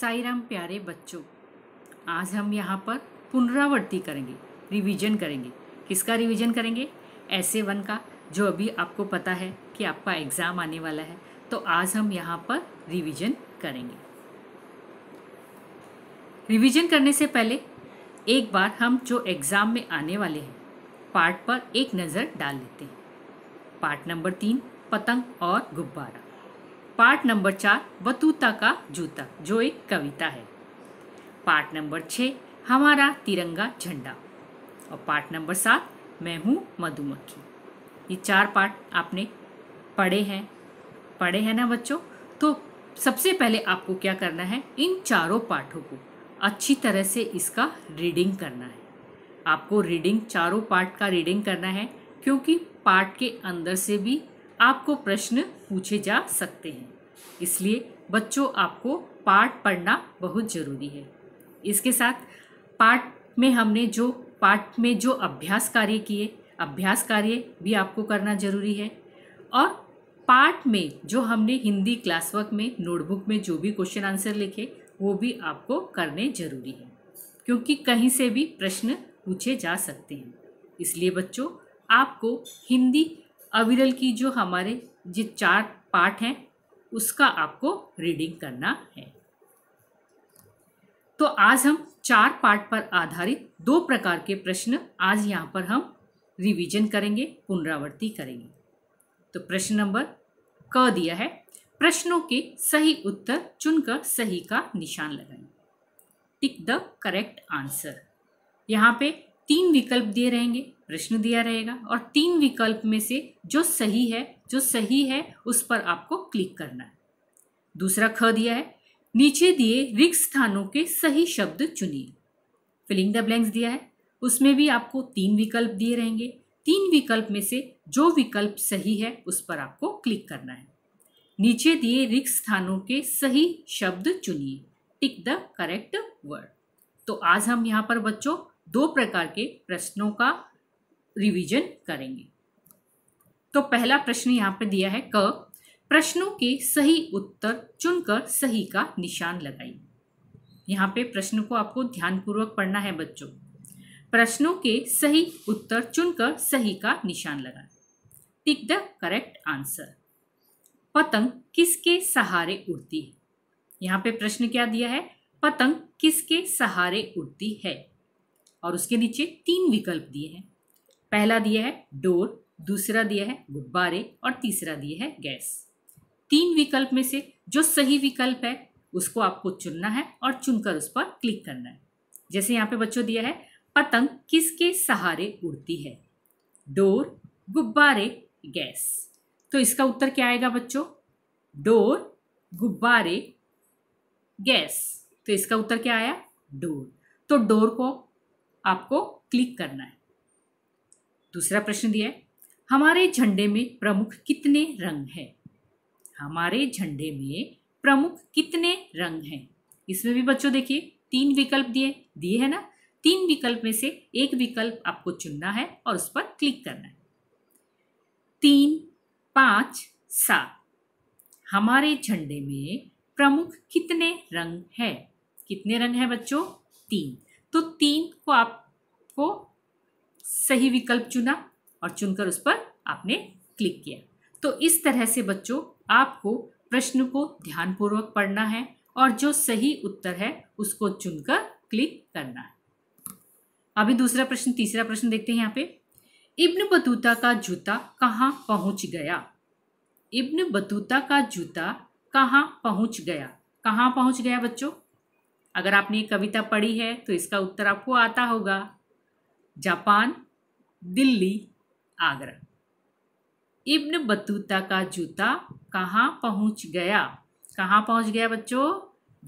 साई राम प्यारे बच्चों आज हम यहाँ पर पुनरावृत्ति करेंगे रिवीजन करेंगे किसका रिवीजन करेंगे ऐसे वन का जो अभी आपको पता है कि आपका एग्ज़ाम आने वाला है तो आज हम यहाँ पर रिवीजन करेंगे रिवीजन करने से पहले एक बार हम जो एग्ज़ाम में आने वाले हैं पार्ट पर एक नज़र डाल लेते हैं पार्ट नंबर तीन पतंग और गुब्बारा पार्ट नंबर चार बतूता का जूता जो एक कविता है पार्ट नंबर छः हमारा तिरंगा झंडा और पार्ट नंबर सात मैं हूँ मधुमक्खी ये चार पार्ट आपने पढ़े हैं पढ़े हैं ना बच्चों तो सबसे पहले आपको क्या करना है इन चारों पाठों को अच्छी तरह से इसका रीडिंग करना है आपको रीडिंग चारों पार्ट का रीडिंग करना है क्योंकि पार्ट के अंदर से भी आपको प्रश्न पूछे जा सकते हैं इसलिए बच्चों आपको पाठ पढ़ना बहुत ज़रूरी है इसके साथ पाठ में हमने जो पाठ में जो अभ्यास कार्य किए अभ्यास कार्य भी आपको करना ज़रूरी है और पाठ में जो हमने हिंदी क्लासवर्क में नोटबुक में जो भी क्वेश्चन आंसर लिखे वो भी आपको करने ज़रूरी है क्योंकि कहीं से भी प्रश्न पूछे जा सकते हैं इसलिए बच्चों आपको हिंदी अविरल की जो हमारे जो चार पाठ हैं उसका आपको रीडिंग करना है तो आज हम चार पार्ट पर आधारित दो प्रकार के प्रश्न आज यहाँ पर हम रिवीजन करेंगे पुनरावृत्ति करेंगे तो प्रश्न नंबर क दिया है प्रश्नों के सही उत्तर चुनकर सही का निशान लगाएं टिक द करेक्ट आंसर यहाँ पे तीन विकल्प दिए रहेंगे प्रश्न दिया रहेगा और तीन विकल्प में से जो सही है जो सही है उस पर आपको क्लिक करना है दूसरा ख दिया है नीचे दिए रिक्त स्थानों के सही शब्द चुनिए फिलिंग द ब्लैंक्स दिया है उसमें भी आपको तीन विकल्प दिए रहेंगे तीन विकल्प में से जो विकल्प सही है उस पर आपको क्लिक करना है नीचे दिए रिक्त स्थानों के सही शब्द चुनिए टिक द करेक्ट वर्ड तो आज हम यहाँ पर बच्चों दो प्रकार के प्रश्नों का रिवीजन करेंगे तो पहला प्रश्न यहाँ पर दिया है क प्रश्नों के सही उत्तर चुनकर सही का निशान लगाइए यहाँ पे प्रश्न को आपको ध्यानपूर्वक पढ़ना है बच्चों प्रश्नों के सही उत्तर चुनकर सही का निशान लगाए टिक द करेक्ट आंसर पतंग किसके सहारे उड़ती है यहाँ पे प्रश्न क्या दिया है पतंग किसके सहारे उड़ती है और उसके नीचे तीन विकल्प दिए हैं पहला दिया है डोर दूसरा दिया है गुब्बारे और तीसरा दिया है गैस तीन विकल्प में से जो सही विकल्प है उसको आपको चुनना है और चुनकर उस पर क्लिक करना है जैसे यहाँ पे बच्चों दिया है पतंग किसके सहारे उड़ती है डोर गुब्बारे गैस तो इसका उत्तर क्या आएगा बच्चों डोर गुब्बारे गैस तो इसका उत्तर क्या आया डोर तो डोर को आपको क्लिक करना है दूसरा प्रश्न दिया है हमारे झंडे में प्रमुख कितने रंग हैं हमारे झंडे में प्रमुख कितने रंग हैं इसमें भी बच्चों देखिए तीन विकल्प दिए दिए है ना तीन विकल्प में से एक विकल्प आपको चुनना है और उस पर क्लिक करना है तीन पांच सात हमारे झंडे में प्रमुख कितने रंग है कितने रंग है बच्चों तीन तो तीन को आपको सही विकल्प चुना और चुनकर उस पर आपने क्लिक किया तो इस तरह से बच्चों आपको प्रश्न को ध्यानपूर्वक पढ़ना है और जो सही उत्तर है उसको चुनकर क्लिक करना है अभी दूसरा प्रश्न तीसरा प्रश्न देखते हैं यहाँ पे इब्न बतूता का जूता कहाँ पहुँच गया इब्न बतूता का जूता कहाँ पहुँच गया कहाँ पहुँच गया बच्चों अगर आपने ये कविता पढ़ी है तो इसका उत्तर आपको आता होगा Japan Delhi Agra Ibn Battuta का जूता कहाँ पहुँच गया कहाँ पहुँच गया बच्चों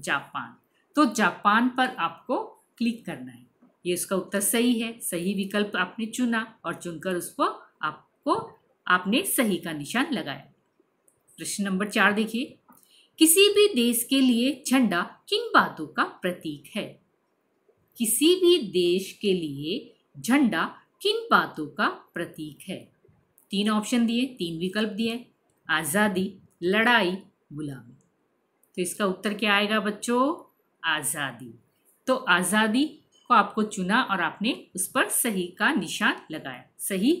जापान तो जापान पर आपको क्लिक करना है ये उसका उत्तर सही है सही विकल्प आपने चुना और चुनकर उसको आपको आपने सही का निशान लगाया प्रश्न नंबर चार देखिए किसी भी देश के लिए झंडा किन बातों का प्रतीक है किसी भी देश के लिए झंडा किन बातों का प्रतीक है तीन ऑप्शन दिए तीन विकल्प दिए आज़ादी लड़ाई गुलामी तो इसका उत्तर क्या आएगा बच्चों आज़ादी तो आज़ादी को आपको चुना और आपने उस पर सही का निशान लगाया सही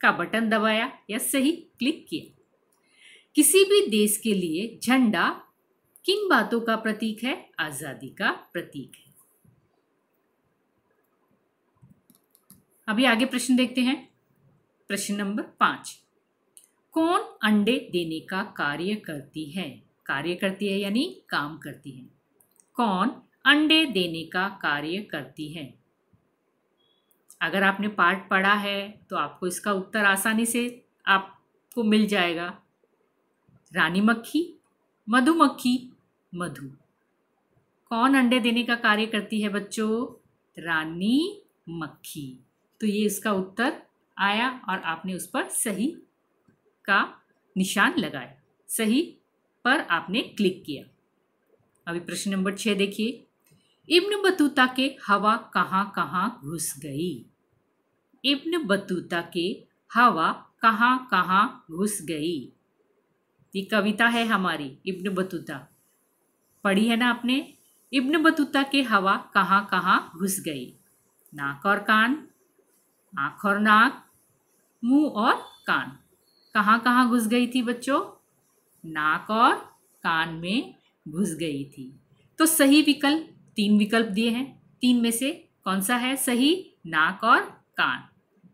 का बटन दबाया या सही क्लिक किया किसी भी देश के लिए झंडा किन बातों का प्रतीक है आज़ादी का प्रतीक है अभी आगे प्रश्न देखते हैं प्रश्न नंबर पांच कौन अंडे देने का कार्य करती है कार्य करती है यानी काम करती है कौन अंडे देने का कार्य करती है अगर आपने पाठ पढ़ा है तो आपको इसका उत्तर आसानी से आपको मिल जाएगा रानी मक्खी मधुमक्खी मधु कौन अंडे देने का कार्य करती है बच्चों रानी मक्खी तो ये इसका उत्तर आया और आपने उस पर सही का निशान लगाया सही पर आपने क्लिक किया अभी प्रश्न नंबर छः देखिए इब्न बतूता के हवा कहाँ कहाँ घुस गई इब्न बतूता के हवा कहाँ कहाँ घुस गई ये कविता है हमारी इब्न बतूता पढ़ी है ना आपने इब्न बतूता के हवा कहाँ कहाँ घुस गई नाक और कान आंख और नाक मुंह और कान कहाँ कहाँ घुस गई थी बच्चों नाक और कान में घुस गई थी तो सही विकल्प तीन विकल्प दिए हैं तीन में से कौन सा है सही नाक और कान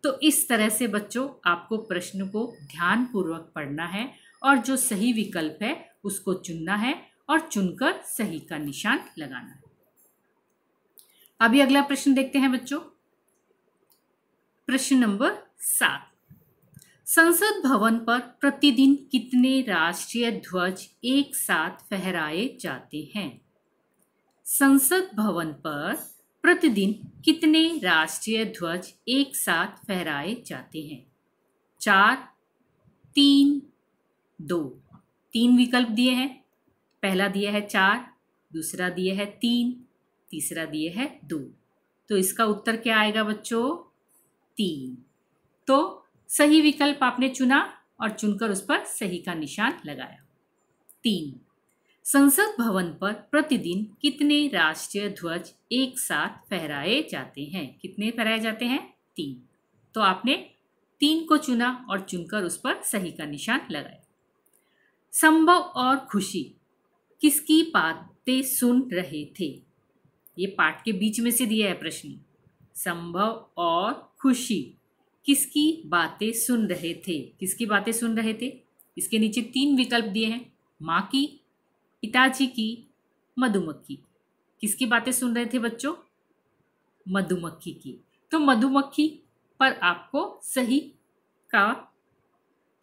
तो इस तरह से बच्चों आपको प्रश्न को ध्यानपूर्वक पढ़ना है और जो सही विकल्प है उसको चुनना है और चुनकर सही का निशान लगाना है अभी अगला प्रश्न देखते हैं बच्चों प्रश्न नंबर सात संसद भवन पर प्रतिदिन कितने राष्ट्रीय ध्वज एक साथ फहराए जाते हैं संसद भवन पर प्रतिदिन कितने राष्ट्रीय ध्वज एक साथ फहराए जाते हैं चार तीन दो तीन विकल्प दिए हैं पहला दिया है चार दूसरा दिया है तीन तीसरा दिया है दो तो इसका उत्तर क्या आएगा बच्चों तीन तो सही विकल्प आपने चुना और चुनकर उस पर सही का निशान लगाया तीन संसद भवन पर प्रतिदिन कितने राष्ट्रीय ध्वज एक साथ फहराए जाते हैं कितने फहराए जाते हैं तीन तो आपने तीन को चुना और चुनकर उस पर सही का निशान लगाया संभव और खुशी किसकी बातें सुन रहे थे ये पाठ के बीच में से दिया है प्रश्न संभव और खुशी किसकी बातें सुन रहे थे किसकी बातें सुन रहे थे इसके नीचे तीन विकल्प दिए हैं माँ की पिताजी की मधुमक्खी किसकी बातें सुन रहे थे बच्चों मधुमक्खी की तो मधुमक्खी पर आपको सही का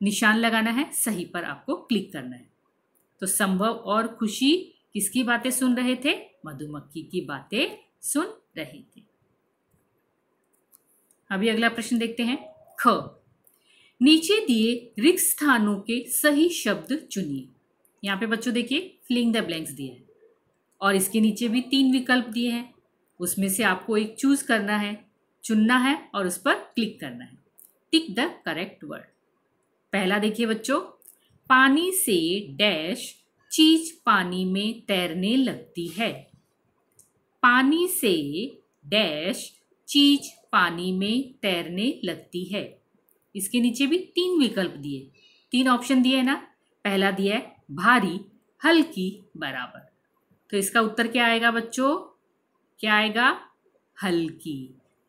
निशान लगाना है सही पर आपको क्लिक करना है तो संभव और खुशी किसकी बातें सुन रहे थे मधुमक्खी की बातें सुन रहे थे अभी अगला प्रश्न देखते हैं ख नीचे दिए रिक्त स्थानों के सही शब्द चुनिए यहाँ पे बच्चों देखिए फिलिंग द ब्लैंक्स दिए हैं और इसके नीचे भी तीन विकल्प दिए हैं उसमें से आपको एक चूज करना है चुनना है और उस पर क्लिक करना है टिक द करेक्ट वर्ड पहला देखिए बच्चों पानी से डैश चीज पानी में तैरने लगती है पानी से डैश चीज पानी में तैरने लगती है इसके नीचे भी तीन विकल्प दिए तीन ऑप्शन दिए ना पहला दिया है भारी हल्की बराबर तो इसका उत्तर क्या आएगा बच्चों क्या आएगा हल्की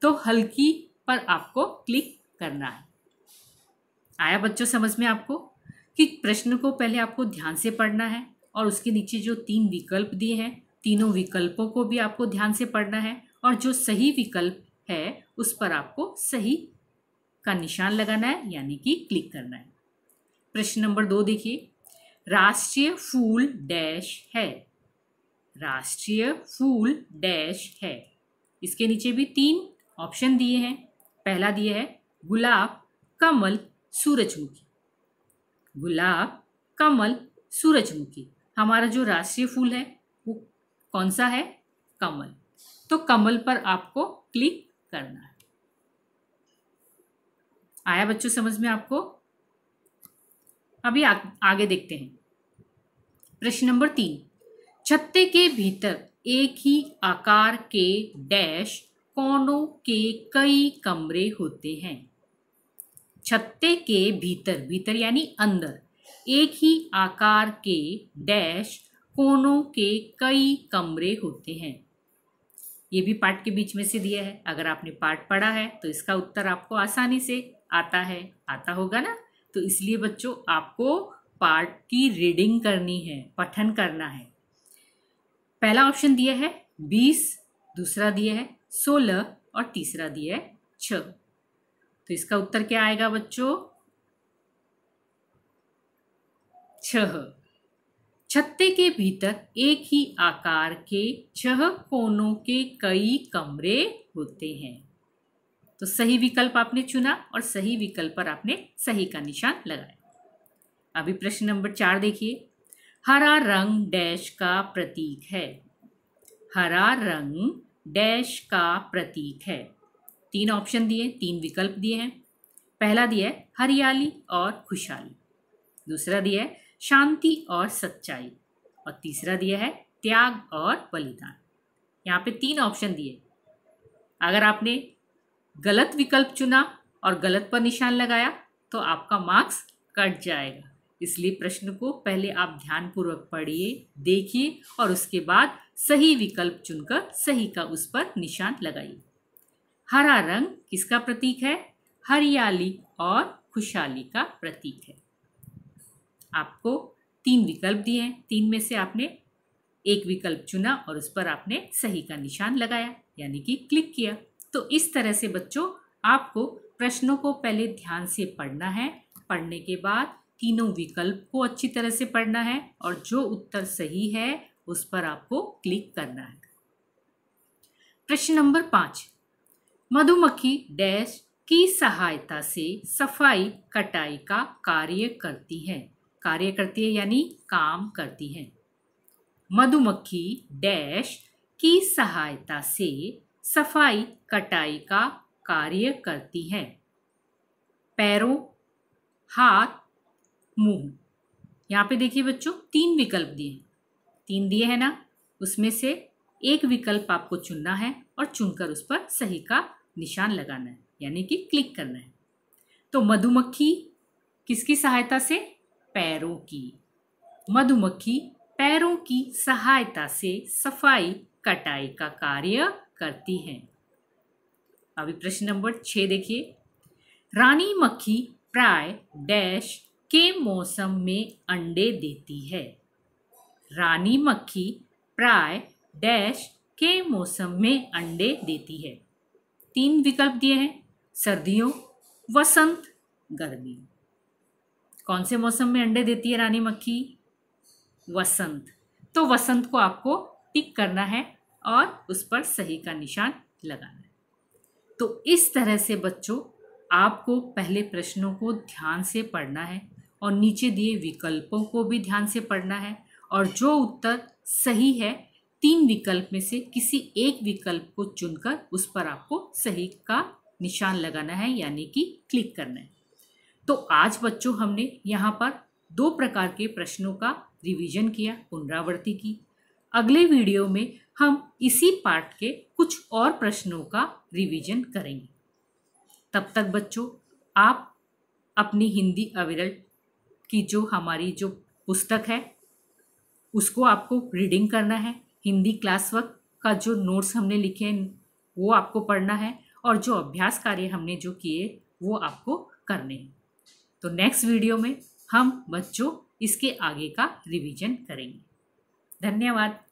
तो हल्की पर आपको क्लिक करना है आया बच्चों समझ में आपको कि प्रश्न को पहले आपको ध्यान से पढ़ना है और उसके नीचे जो तीन विकल्प दिए हैं तीनों विकल्पों को भी आपको ध्यान से पढ़ना है और जो सही विकल्प है उस पर आपको सही का निशान लगाना है यानी कि क्लिक करना है प्रश्न नंबर दो देखिए राष्ट्रीय फूल डैश है राष्ट्रीय फूल डैश है इसके नीचे भी तीन ऑप्शन दिए हैं पहला दिया है गुलाब कमल सूरजमुखी गुलाब कमल सूरजमुखी हमारा जो राष्ट्रीय फूल है वो कौन सा है कमल तो कमल पर आपको क्लिक करना है आया बच्चों समझ में आपको अभी आ, आगे देखते हैं प्रश्न नंबर तीन छत्ते के भीतर एक ही आकार के डैश कोनों के कई कमरे होते हैं छत्ते के भीतर भीतर यानी अंदर एक ही आकार के डैश कोनों के कई कमरे होते हैं ये भी पाठ के बीच में से दिया है अगर आपने पाठ पढ़ा है तो इसका उत्तर आपको आसानी से आता है आता होगा ना तो इसलिए बच्चों आपको पाठ की रीडिंग करनी है पठन करना है पहला ऑप्शन दिया है बीस दूसरा दिया है सोलह और तीसरा दिया है छ तो इसका उत्तर क्या आएगा बच्चों छह छत्ते के भीतर एक ही आकार के छह कोनों के कई कमरे होते हैं तो सही विकल्प आपने चुना और सही विकल्प पर आपने सही का निशान लगाया अभी प्रश्न नंबर चार देखिए हरा रंग डैश का प्रतीक है हरा रंग डैश का प्रतीक है तीन ऑप्शन दिए तीन विकल्प दिए हैं पहला दिया है हरियाली और खुशहाली दूसरा दिया है शांति और सच्चाई और तीसरा दिया है त्याग और बलिदान यहाँ पे तीन ऑप्शन दिए अगर आपने गलत विकल्प चुना और गलत पर निशान लगाया तो आपका मार्क्स कट जाएगा इसलिए प्रश्न को पहले आप ध्यानपूर्वक पढ़िए देखिए और उसके बाद सही विकल्प चुनकर सही का उस पर निशान लगाइए हरा रंग किसका प्रतीक है हरियाली और खुशहाली का प्रतीक है आपको तीन विकल्प दिए हैं तीन में से आपने एक विकल्प चुना और उस पर आपने सही का निशान लगाया यानी कि क्लिक किया तो इस तरह से बच्चों आपको प्रश्नों को पहले ध्यान से पढ़ना है पढ़ने के बाद तीनों विकल्प को अच्छी तरह से पढ़ना है और जो उत्तर सही है उस पर आपको क्लिक करना है प्रश्न नंबर पाँच मधुमक्खी डैश की सहायता से सफाई कटाई का कार्य करती है कार्य करती है यानी काम करती है मधुमक्खी डैश की सहायता से सफाई कटाई का कार्य करती है पैरों हाथ मुंह यहाँ पे देखिए बच्चों तीन विकल्प दिए तीन दिए हैं ना उसमें से एक विकल्प आपको चुनना है और चुनकर उस पर सही का निशान लगाना है यानी कि क्लिक करना है तो मधुमक्खी किसकी सहायता से पैरों की मधुमक्खी पैरों की सहायता से सफाई कटाई का कार्य करती है अभी प्रश्न नंबर छ देखिए रानी मक्खी प्राय डैश के मौसम में अंडे देती है रानी मक्खी प्राय डैश के मौसम में अंडे देती है तीन विकल्प दिए हैं सर्दियों वसंत गर्मियों कौन से मौसम में अंडे देती है रानी मक्खी वसंत तो वसंत को आपको टिक करना है और उस पर सही का निशान लगाना है तो इस तरह से बच्चों आपको पहले प्रश्नों को ध्यान से पढ़ना है और नीचे दिए विकल्पों को भी ध्यान से पढ़ना है और जो उत्तर सही है तीन विकल्प में से किसी एक विकल्प को चुनकर उस पर आपको सही का निशान लगाना है यानी कि क्लिक करना है तो आज बच्चों हमने यहाँ पर दो प्रकार के प्रश्नों का रिवीजन किया पुनरावृत्ति की अगले वीडियो में हम इसी पार्ट के कुछ और प्रश्नों का रिवीजन करेंगे तब तक बच्चों आप अपनी हिंदी अविरल की जो हमारी जो पुस्तक है उसको आपको रीडिंग करना है हिंदी क्लास वर्क का जो नोट्स हमने लिखे हैं वो आपको पढ़ना है और जो अभ्यास कार्य हमने जो किए वो आपको करने हैं तो नेक्स्ट वीडियो में हम बच्चों इसके आगे का रिवीजन करेंगे धन्यवाद